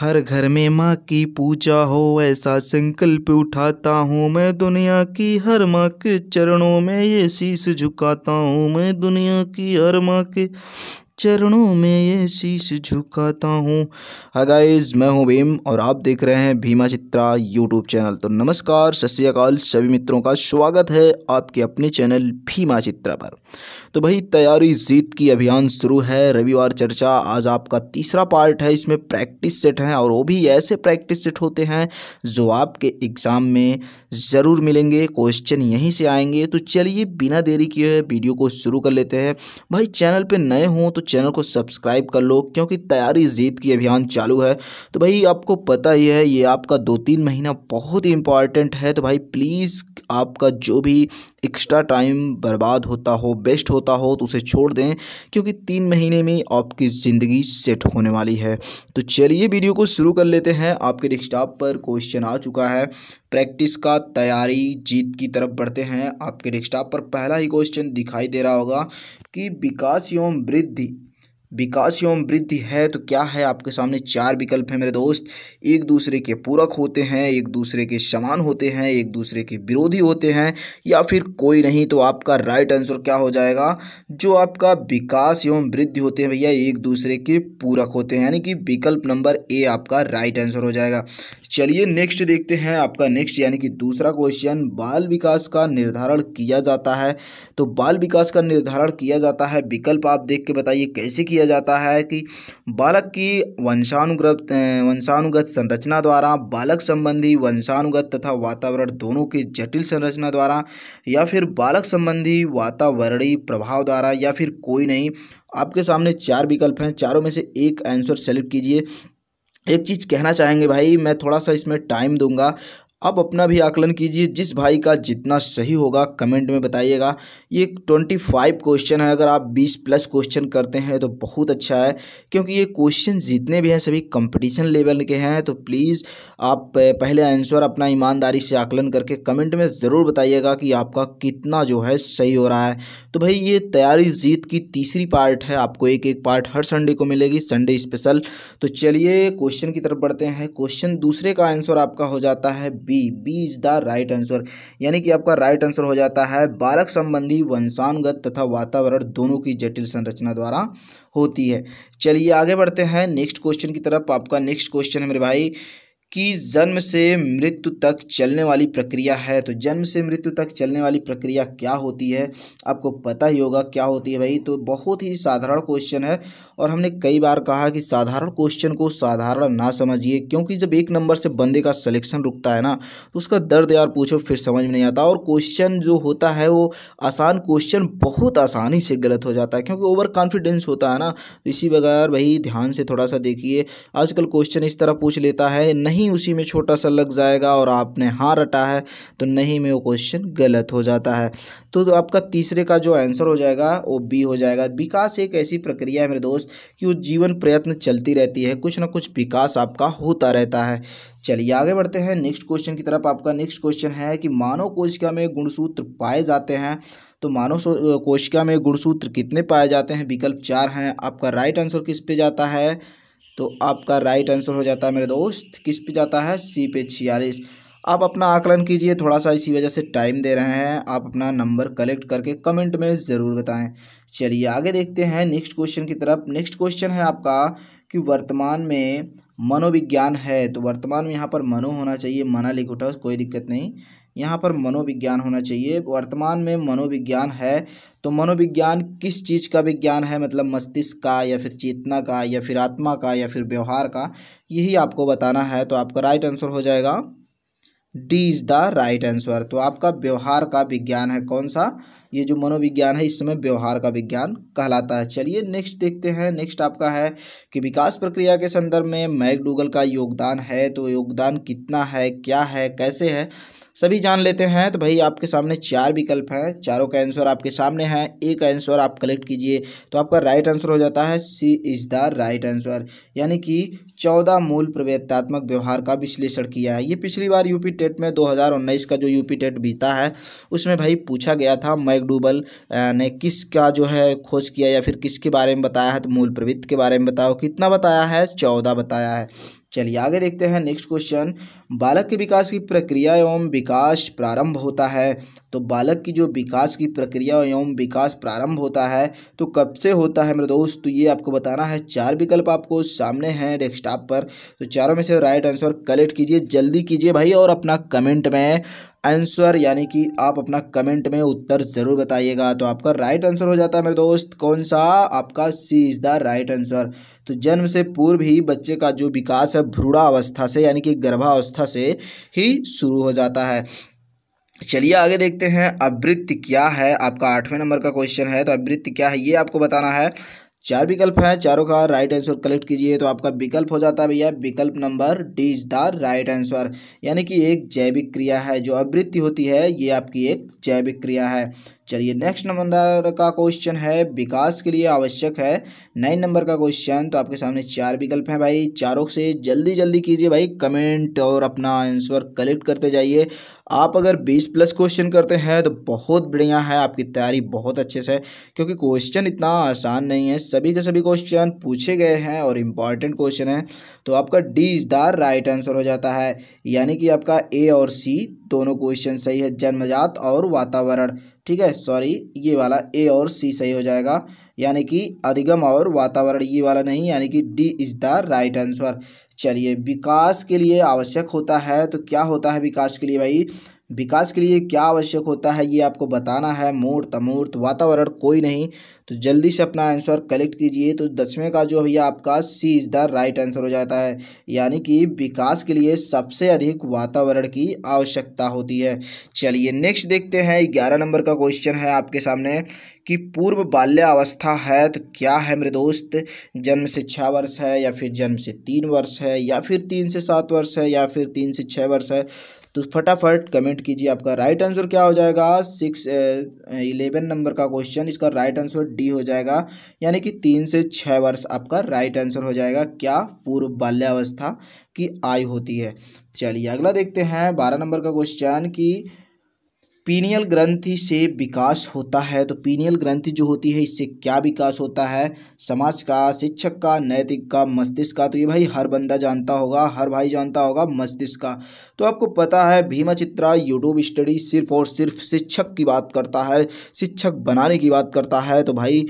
हर घर में माँ की पूजा हो ऐसा संकल्प उठाता हूँ मैं दुनिया की हर माँ के चरणों में ये शीश झुकाता हूँ मैं दुनिया की हर माँ के चरणों में ये शीश झुकाता हूँ गाइस मैं हूँ भीम और आप देख रहे हैं भीमा चित्रा यूट्यूब चैनल तो नमस्कार सत सभी मित्रों का स्वागत है आपके अपने चैनल भीमा चित्रा पर तो भाई तैयारी जीत की अभियान शुरू है रविवार चर्चा आज आपका तीसरा पार्ट है इसमें प्रैक्टिस सेट हैं और वो भी ऐसे प्रैक्टिस सेट होते हैं जो आपके एग्ज़ाम में ज़रूर मिलेंगे क्वेश्चन यहीं से आएंगे तो चलिए बिना देरी किए वीडियो को शुरू कर लेते हैं भाई चैनल पर नए हों तो चैनल को सब्सक्राइब कर लो क्योंकि तैयारी जीत की अभियान चालू है तो भाई आपको पता ही है ये आपका दो तीन महीना बहुत ही इंपॉर्टेंट है तो भाई प्लीज़ आपका जो भी एक्स्ट्रा टाइम बर्बाद होता हो बेस्ट होता हो तो उसे छोड़ दें क्योंकि तीन महीने में आपकी ज़िंदगी सेट होने वाली है तो चलिए वीडियो को शुरू कर लेते हैं आपके डेस्कटॉप पर क्वेश्चन आ चुका है प्रैक्टिस का तैयारी जीत की तरफ बढ़ते हैं आपके डेस्कटॉप पर पहला ही क्वेश्चन दिखाई दे रहा होगा कि विकास एवं वृद्धि विकास एवं वृद्धि है तो क्या है आपके सामने चार विकल्प हैं मेरे दोस्त एक दूसरे के पूरक होते हैं एक दूसरे के समान होते हैं एक दूसरे के विरोधी होते हैं या फिर कोई नहीं तो आपका राइट आंसर क्या हो जाएगा जो आपका विकास एवं वृद्धि होते हैं भैया एक दूसरे के पूरक होते हैं यानी कि विकल्प नंबर ए आपका राइट आंसर हो जाएगा चलिए नेक्स्ट देखते हैं आपका नेक्स्ट यानी कि दूसरा क्वेश्चन बाल विकास का निर्धारण किया जाता है तो बाल विकास का निर्धारण किया जाता है विकल्प आप देख के बताइए कैसे किया किया जाता है कि बालक की वंशानुग्रत वंशानुगत संरचना द्वारा बालक संबंधी वंशानुगत तथा वातावरण दोनों की जटिल संरचना द्वारा या फिर बालक संबंधी वातावरणीय प्रभाव द्वारा या फिर कोई नहीं आपके सामने चार विकल्प हैं चारों में से एक आंसर सेलेक्ट कीजिए एक चीज़ कहना चाहेंगे भाई मैं थोड़ा सा इसमें टाइम दूंगा आप अपना भी आकलन कीजिए जिस भाई का जितना सही होगा कमेंट में बताइएगा ये ट्वेंटी फाइव क्वेश्चन है अगर आप बीस प्लस क्वेश्चन करते हैं तो बहुत अच्छा है क्योंकि ये क्वेश्चन जितने भी हैं सभी कंपटीशन लेवल के हैं तो प्लीज़ आप पहले आंसर अपना ईमानदारी से आकलन करके कमेंट में ज़रूर बताइएगा कि आपका कितना जो है सही हो रहा है तो भाई ये तैयारी जीत की तीसरी पार्ट है आपको एक एक पार्ट हर संडे को मिलेगी संडे स्पेशल तो चलिए क्वेश्चन की तरफ बढ़ते हैं क्वेश्चन दूसरे का आंसर आपका हो जाता है B B B is the right answer यानी कि आपका राइट आंसर हो जाता है बालक संबंधी वंशानुगत तथा वातावरण दोनों की जटिल संरचना द्वारा होती है चलिए आगे बढ़ते हैं नेक्स्ट क्वेश्चन की तरफ आपका नेक्स्ट क्वेश्चन है मेरे भाई कि जन्म से मृत्यु तक चलने वाली प्रक्रिया है तो जन्म से मृत्यु तक चलने वाली प्रक्रिया क्या होती है आपको पता ही होगा क्या होती है भाई तो बहुत ही साधारण क्वेश्चन है और हमने कई बार कहा कि साधारण क्वेश्चन को साधारण ना समझिए क्योंकि जब एक नंबर से बंदे का सलेक्शन रुकता है ना तो उसका दर्द यार पूछो फिर समझ में नहीं आता और क्वेश्चन जो होता है वो आसान क्वेश्चन बहुत आसानी से गलत हो जाता है क्योंकि ओवर कॉन्फिडेंस होता है ना तो इसी बगैर भाई ध्यान से थोड़ा सा देखिए आजकल क्वेश्चन इस तरह पूछ लेता है नहीं उसी में छोटा सा लग जाएगा और आपने हाँ रटा है तो नहीं में वो क्वेश्चन गलत हो जाता है तो, तो आपका तीसरे का जो आंसर हो जाएगा वो बी हो जाएगा विकास एक ऐसी प्रक्रिया है मेरे दोस्त दोस्त कि वो जीवन प्रयत्न चलती रहती है कुछ ना कुछ विकास आपका होता रहता है चलिए आगे बढ़ते हैं नेक्स्ट क्वेश्चन की तरफ आपका नेक्स्ट क्वेश्चन है कि मानव कोशिका में गुणसूत्र पाए जाते हैं तो मानव कोशिका में गुणसूत्र कितने पाए जाते हैं विकल्प चार हैं आपका राइट आंसर किस पे जाता है तो आपका राइट आंसर हो जाता है मेरे दोस्त किस पे जाता है सी पे छियालीस आप अपना आकलन कीजिए थोड़ा सा इसी वजह से टाइम दे रहे हैं आप अपना नंबर कलेक्ट करके कमेंट में ज़रूर बताएं चलिए आगे देखते हैं नेक्स्ट क्वेश्चन की तरफ नेक्स्ट क्वेश्चन है आपका कि वर्तमान में मनोविज्ञान है तो वर्तमान में यहाँ पर मनो होना चाहिए मना लिख उठा कोई दिक्कत नहीं यहाँ पर मनोविज्ञान होना चाहिए वर्तमान में मनोविज्ञान है तो मनोविज्ञान किस चीज़ का विज्ञान है मतलब मस्तिष्क का या फिर चेतना का या फिर आत्मा का या फिर व्यवहार का यही आपको बताना है तो आपका राइट आंसर हो जाएगा D is the right answer तो आपका व्यवहार का विज्ञान है कौन सा ये जो मनोविज्ञान है इस समय व्यवहार का विज्ञान कहलाता है चलिए नेक्स्ट देखते हैं नेक्स्ट आपका है कि विकास प्रक्रिया के संदर्भ में मैकडूगल का योगदान है तो योगदान कितना है क्या है कैसे है सभी जान लेते हैं तो भाई आपके सामने चार विकल्प हैं चारों का आंसर आपके सामने है एक आंसर आप कलेक्ट कीजिए तो आपका राइट आंसर हो जाता है C is the right answer यानी कि चौदह मूल प्रवेत्तात्मक व्यवहार का विश्लेषण किया है ये पिछली बार यूपी टेट में उन्नीस का जो यूपी टेट बीता है उसमें भाई पूछा गया था मैकडूबल ने किस का जो है खोज किया या फिर किसके बारे में बताया है तो मूल प्रवृत्ति के बारे में बताओ कितना बताया है चौदह बताया है चलिए आगे देखते हैं नेक्स्ट क्वेश्चन बालक के विकास की प्रक्रिया एवं विकास प्रारंभ होता है तो बालक की जो विकास की प्रक्रिया एवं विकास प्रारंभ होता है तो कब से होता है मेरे दोस्त तो ये आपको बताना है चार विकल्प आपको सामने हैं डेस्कटॉप पर तो चारों में से राइट आंसर कलेक्ट कीजिए जल्दी कीजिए भाई और अपना कमेंट में आंसर यानी कि आप अपना कमेंट में उत्तर ज़रूर बताइएगा तो आपका राइट आंसर हो जाता है मेरे दोस्त कौन सा आपका C is the right answer तो जन्म से पूर्व ही बच्चे का जो विकास है भ्रूढ़ावस्था अवस्था से यानी कि गर्भावस्था से ही शुरू हो जाता है चलिए आगे देखते हैं अवृत्त क्या है आपका आठवें नंबर का क्वेश्चन है तो अवृत्त क्या है ये आपको बताना है चार विकल्प हैं चारों का राइट आंसर कलेक्ट कीजिए तो आपका विकल्प हो जाता है भैया विकल्प number D is the right answer यानी कि एक जैविक क्रिया है जो आवृत्ति होती है ये आपकी एक जैविक क्रिया है चलिए नेक्स्ट नंबर का क्वेश्चन है विकास के लिए आवश्यक है नाइन नंबर का क्वेश्चन तो आपके सामने चार विकल्प हैं भाई चारों से जल्दी जल्दी कीजिए भाई कमेंट और अपना आंसर कलेक्ट करते जाइए आप अगर बीस प्लस क्वेश्चन करते हैं तो बहुत बढ़िया है आपकी तैयारी बहुत अच्छे से क्योंकि क्वेश्चन इतना आसान नहीं है सभी के सभी क्वेश्चन पूछे गए हैं और इम्पॉर्टेंट क्वेश्चन है तो आपका D is the right answer हो जाता है यानी कि आपका ए और सी दोनों क्वेश्चन सही है जन्मजात और वातावरण ठीक है सॉरी ये वाला ए और सी सही हो जाएगा यानी कि अधिगम और वातावरण ये वाला नहीं यानी कि D is the right answer चलिए विकास के लिए आवश्यक होता है तो क्या होता है विकास के लिए भाई विकास के लिए क्या आवश्यक होता है ये आपको बताना है मूर्त अमूर्त वातावरण कोई नहीं तो जल्दी से अपना आंसर कलेक्ट कीजिए तो दसवें का जो भैया आपका C is the right answer हो जाता है यानी कि विकास के लिए सबसे अधिक वातावरण की आवश्यकता होती है चलिए नेक्स्ट देखते हैं ग्यारह नंबर का क्वेश्चन है आपके सामने कि पूर्व बाल्यावस्था है तो क्या है मेरे दोस्त जन्म से छः वर्ष है या फिर जन्म से तीन वर्ष है या फिर तीन से सात वर्ष है या फिर तीन से छः वर्ष है तो फटाफट कमेंट कीजिए आपका राइट आंसर क्या हो जाएगा सिक्स इलेवन नंबर का क्वेश्चन इसका राइट आंसर डी हो जाएगा यानी कि तीन से छः वर्ष आपका राइट आंसर हो जाएगा क्या पूर्व बाल्यावस्था की आयु होती है चलिए अगला देखते हैं बारह नंबर का क्वेश्चन कि पीनियल ग्रंथि से विकास होता है तो पीनियल ग्रंथि जो होती है इससे क्या विकास होता है समाज का शिक्षक का नैतिक का मस्तिष्क का तो ये भाई हर बंदा जानता होगा हर भाई जानता होगा मस्तिष्क का तो आपको पता है भीमा चित्रा यूट्यूब स्टडी सिर्फ और सिर्फ शिक्षक की बात करता है शिक्षक बनाने की बात करता है तो भाई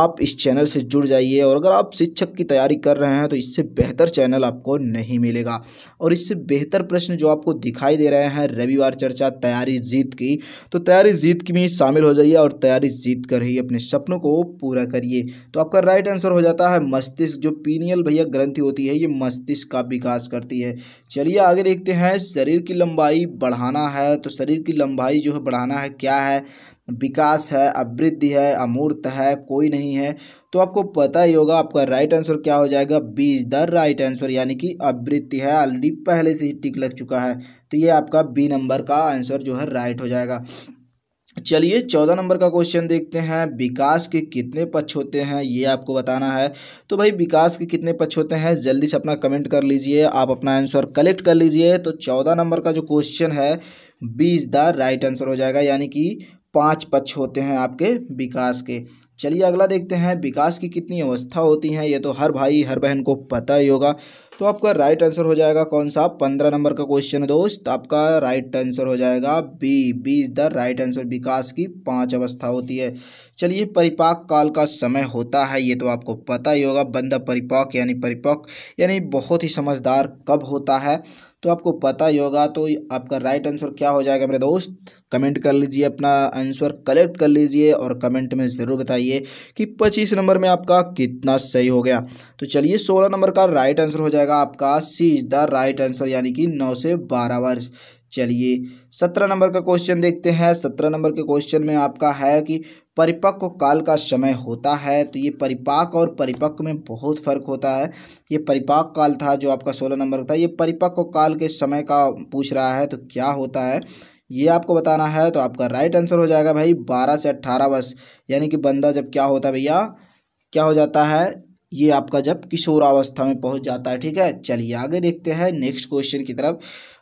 आप इस चैनल से जुड़ जाइए और अगर आप शिक्षक की तैयारी कर रहे हैं तो इससे बेहतर चैनल आपको नहीं मिलेगा और इससे बेहतर प्रश्न जो आपको दिखाई दे रहे हैं रविवार चर्चा तैयारी जीत की होगी तो तैयारी जीत की में शामिल हो जाइए और तैयारी जीत कर ही अपने सपनों को पूरा करिए तो आपका राइट आंसर हो जाता है मस्तिष्क जो पीनियल भैया ग्रंथि होती है ये मस्तिष्क का विकास करती है चलिए आगे देखते हैं शरीर की लंबाई बढ़ाना है तो शरीर की लंबाई जो है बढ़ाना है क्या है विकास है अवृद्धि है अमूर्त है कोई नहीं है तो आपको पता ही होगा आपका राइट आंसर क्या हो जाएगा बीज द राइट आंसर यानी कि अवृत्ति है ऑलरेडी पहले से ही टिक लग चुका है तो ये आपका बी नंबर का आंसर जो है राइट हो जाएगा चलिए चौदह नंबर का क्वेश्चन देखते हैं विकास के कितने पक्ष होते हैं ये आपको बताना है तो भाई विकास के कितने पक्ष होते हैं जल्दी से अपना कमेंट कर लीजिए आप अपना आंसर कलेक्ट कर लीजिए तो चौदह नंबर का जो क्वेश्चन है B is the right answer हो जाएगा यानी कि पांच पक्ष होते हैं आपके विकास के चलिए अगला देखते हैं विकास की कितनी अवस्था होती हैं ये तो हर भाई हर बहन को पता ही होगा तो आपका राइट आंसर हो जाएगा कौन सा पंद्रह नंबर का क्वेश्चन है दोस्त आपका राइट आंसर हो जाएगा B B is the right answer विकास की पाँच अवस्था होती है चलिए परिपाक काल का समय होता है ये तो आपको पता ही होगा बंद परिपाक यानी परिपक्व यानी बहुत ही समझदार कब होता है तो आपको पता ही होगा तो आपका राइट आंसर क्या हो जाएगा मेरे दोस्त कमेंट कर लीजिए अपना आंसर कलेक्ट कर लीजिए और कमेंट में ज़रूर बताइए कि पच्चीस नंबर में आपका कितना सही हो गया तो चलिए सोलह नंबर का राइट आंसर हो जाएगा जाएगा आपका C is the right answer यानी कि नौ से बारह वर्ष चलिए सत्रह नंबर का क्वेश्चन देखते हैं सत्रह नंबर के क्वेश्चन में आपका है कि परिपक्व काल का समय होता है तो ये परिपाक और परिपक्व में बहुत फ़र्क होता है ये परिपाक काल था जो आपका सोलह नंबर था ये परिपक्व काल के समय का पूछ रहा है तो क्या होता है ये आपको बताना है तो आपका राइट आंसर हो जाएगा भाई बारह से अट्ठारह वर्ष यानी कि बंदा जब क्या होता है भैया क्या हो जाता है ये आपका जब किशोरावस्था में पहुंच जाता है ठीक है चलिए आगे देखते हैं नेक्स्ट क्वेश्चन की तरफ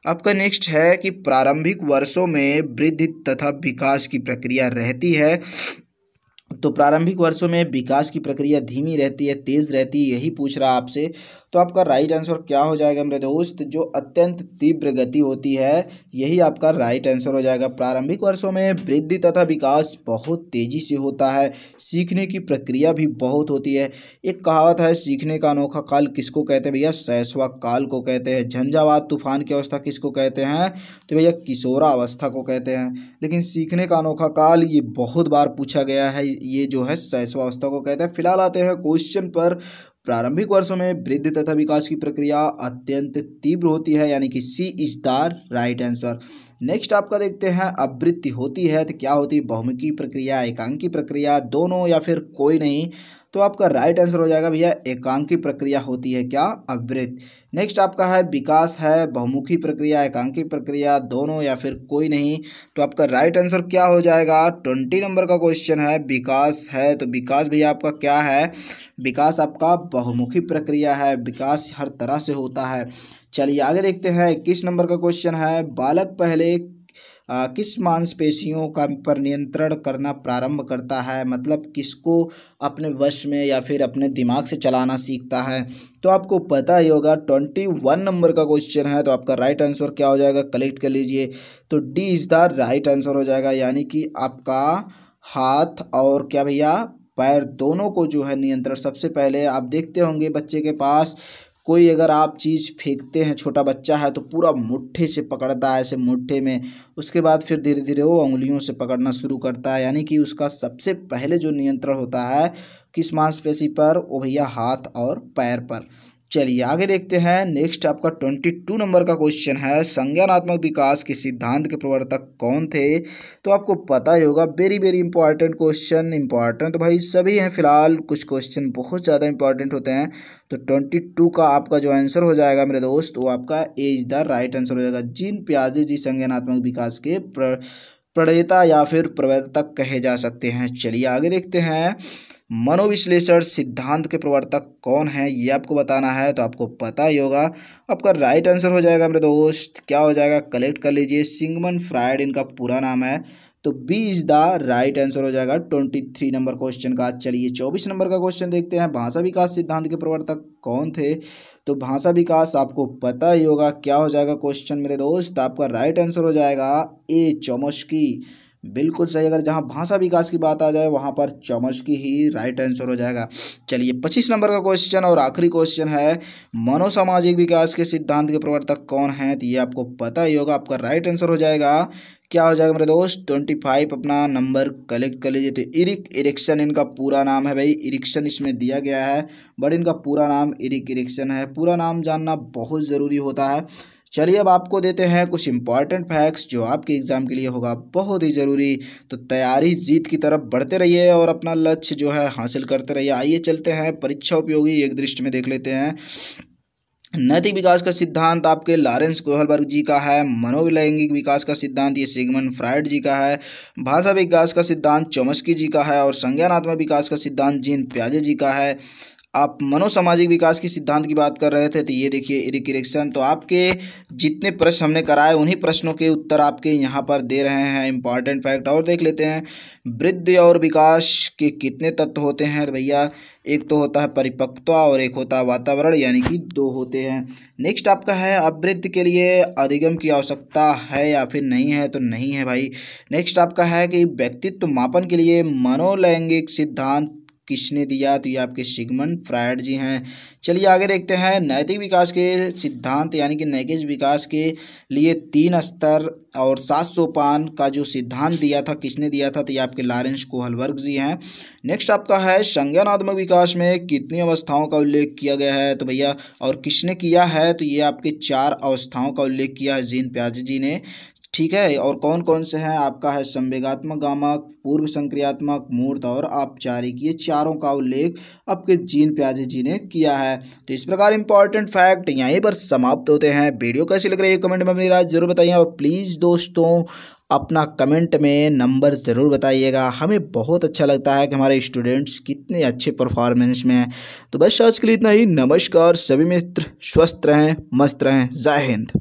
आपका नेक्स्ट है कि प्रारंभिक वर्षों में वृद्धि तथा विकास की प्रक्रिया रहती है तो प्रारंभिक वर्षों में विकास की प्रक्रिया धीमी रहती है तेज़ रहती है यही पूछ रहा आपसे तो आपका राइट आंसर क्या हो जाएगा मेरे दोस्त जो अत्यंत तीव्र गति होती है यही आपका राइट आंसर हो जाएगा प्रारंभिक वर्षों में वृद्धि तथा विकास बहुत तेज़ी से होता है सीखने की प्रक्रिया भी बहुत होती है एक कहावत है सीखने का अनोखा काल किसको कहते हैं भैया सैसवा काल को कहते हैं झंझावात तूफान की अवस्था किसको कहते हैं तो भैया किशोरा अवस्था को कहते हैं लेकिन सीखने का अनोखा काल ये बहुत बार पूछा गया है ये जो है शैशवावस्था को कहते हैं फिलहाल आते हैं क्वेश्चन पर प्रारंभिक वर्षों में वृद्धि तथा विकास की प्रक्रिया अत्यंत तीव्र होती है यानी कि C is the right answer next आपका देखते हैं आवृत्ति होती है तो क्या होती है बहुमुखी प्रक्रिया एकांकी प्रक्रिया दोनों या फिर कोई नहीं तो आपका राइट आंसर हो जाएगा भैया एकांकी प्रक्रिया होती है क्या अवृत नेक्स्ट आपका है विकास है बहुमुखी प्रक्रिया एकांकी प्रक्रिया दोनों या फिर कोई नहीं तो आपका राइट आंसर क्या हो जाएगा ट्वेंटी नंबर का क्वेश्चन है विकास है तो विकास भैया आपका क्या है विकास आपका बहुमुखी प्रक्रिया है विकास हर तरह से होता है चलिए आगे देखते हैं इक्कीस नंबर का क्वेश्चन है बालक पहले आ, किस मांसपेशियों का पर नियंत्रण करना प्रारंभ करता है मतलब किसको अपने वश में या फिर अपने दिमाग से चलाना सीखता है तो आपको पता ही होगा ट्वेंटी वन नंबर का क्वेश्चन है तो आपका राइट आंसर क्या हो जाएगा कलेक्ट कर लीजिए तो D is the right answer हो जाएगा यानी कि आपका हाथ और क्या भैया पैर दोनों को जो है नियंत्रण सबसे पहले आप देखते होंगे बच्चे के पास कोई अगर आप चीज़ फेंकते हैं छोटा बच्चा है तो पूरा मुट्ठी से पकड़ता है ऐसे मुट्ठे में उसके बाद फिर धीरे धीरे वो उंगलियों से पकड़ना शुरू करता है यानी कि उसका सबसे पहले जो नियंत्रण होता है किस मांसपेशी पर वो भैया हाथ और पैर पर चलिए आगे देखते हैं नेक्स्ट आपका ट्वेंटी टू नंबर का क्वेश्चन है संज्ञानात्मक विकास के सिद्धांत के प्रवर्तक कौन थे तो आपको पता ही होगा very very important question important भाई सभी हैं फिलहाल कुछ क्वेश्चन बहुत ज़्यादा इंपॉर्टेंट होते हैं तो ट्वेंटी टू का आपका जो आंसर हो जाएगा मेरे दोस्त वो आपका एज द राइट आंसर हो जाएगा जिन प्याजे जी संज्ञानात्मक विकास के प्रणेता या फिर प्रवर्तक कहे जा सकते हैं चलिए आगे देखते हैं मनोविश्लेषण सिद्धांत के प्रवर्तक कौन है ये आपको बताना है तो आपको पता ही होगा आपका राइट आंसर हो जाएगा मेरे दोस्त क्या हो जाएगा कलेक्ट कर लीजिए सिंगमन फ्राइड इनका पूरा नाम है तो B is the right answer हो जाएगा ट्वेंटी थ्री नंबर क्वेश्चन का चलिए चौबीस नंबर का क्वेश्चन देखते हैं भाषा विकास सिद्धांत के प्रवर्तक कौन थे तो भाषा विकास आपको पता ही होगा क्या हो जाएगा क्वेश्चन मेरे दोस्त आपका राइट आंसर हो जाएगा ए चौमस्की बिल्कुल सही अगर जहाँ भाषा विकास की बात आ जाए वहाँ पर चमच की ही राइट आंसर हो जाएगा चलिए पच्चीस नंबर का क्वेश्चन और आखिरी क्वेश्चन है मनोसामाजिक विकास के सिद्धांत के प्रवर्तक कौन है तो ये आपको पता ही होगा आपका राइट आंसर हो जाएगा क्या हो जाएगा मेरे दोस्त ट्वेंटी फाइव अपना नंबर कलेक्ट कर लीजिए तो इरिक इरिक्शन इनका पूरा नाम है भाई इरिक्शन इसमें दिया गया है बट इनका पूरा नाम इरिक इरिक्शन है पूरा नाम जानना बहुत ज़रूरी होता है चलिए अब आपको देते हैं कुछ इंपॉर्टेंट फैक्ट्स जो आपके एग्ज़ाम के लिए होगा बहुत ही ज़रूरी तो तैयारी जीत की तरफ बढ़ते रहिए और अपना लक्ष्य जो है हासिल करते रहिए आइए चलते हैं परीक्षा उपयोगी एक दृष्टि में देख लेते हैं नैतिक विकास का सिद्धांत आपके लॉरेंस कोहलबर्ग जी का है मनोविलैंगिक विकास का सिद्धांत ये सिगमन फ्राइड जी का है भाषा विकास का सिद्धांत चोमस्की जी का है और संज्ञानात्मक विकास का सिद्धांत जीन प्याजे जी का है आप मनोसामाजिक विकास के सिद्धांत की बात कर रहे थे तो ये देखिए इरिक तो आपके जितने प्रश्न हमने कराए उन्हीं प्रश्नों के उत्तर आपके यहाँ पर दे रहे हैं इंपॉर्टेंट फैक्ट और देख लेते हैं वृद्धि और विकास के कितने तत्व होते हैं तो भैया एक तो होता है परिपक्वता और एक होता है वातावरण यानी कि दो होते हैं नेक्स्ट आपका है वृद्ध के लिए अधिगम की आवश्यकता है या फिर नहीं है तो नहीं है भाई नेक्स्ट आपका है कि व्यक्तित्व मापन के लिए मनोलैंगिक सिद्धांत किसने दिया तो ये आपके सिगमन फ्रायड जी हैं चलिए आगे देखते हैं नैतिक विकास के सिद्धांत यानी कि नैतिक विकास के लिए तीन स्तर और सात सोपान का जो सिद्धांत दिया था किसने दिया था तो ये आपके लॉरेंस कोहलवर्ग जी हैं नेक्स्ट आपका है संज्ञानात्मक विकास में कितनी अवस्थाओं का उल्लेख किया गया है तो भैया और किसने किया है तो ये आपके चार अवस्थाओं का उल्लेख किया है जीन प्याजी जी ने ठीक है और कौन कौन से हैं आपका है संवेगात्मक गामक पूर्व संक्रियात्मक मूर्त और औपचारिक ये चारों का उल्लेख आपके जीन प्याजे जी ने किया है तो इस प्रकार इंपॉर्टेंट फैक्ट यहीं पर समाप्त होते हैं वीडियो कैसी लग रही है कमेंट में अपनी राय जरूर बताइए और प्लीज़ दोस्तों अपना कमेंट में नंबर ज़रूर बताइएगा हमें बहुत अच्छा लगता है कि हमारे स्टूडेंट्स कितने अच्छे परफॉर्मेंस में हैं तो बस आज के लिए इतना ही नमस्कार सभी मित्र स्वस्थ रहें मस्त रहें जय हिंद